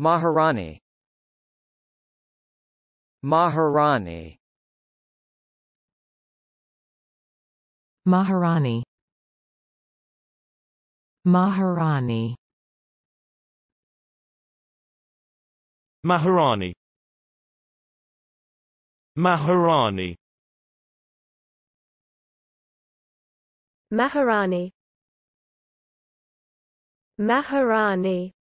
Maharani Maharani Maharani Maharani Maharani Maharani Maharani Maharani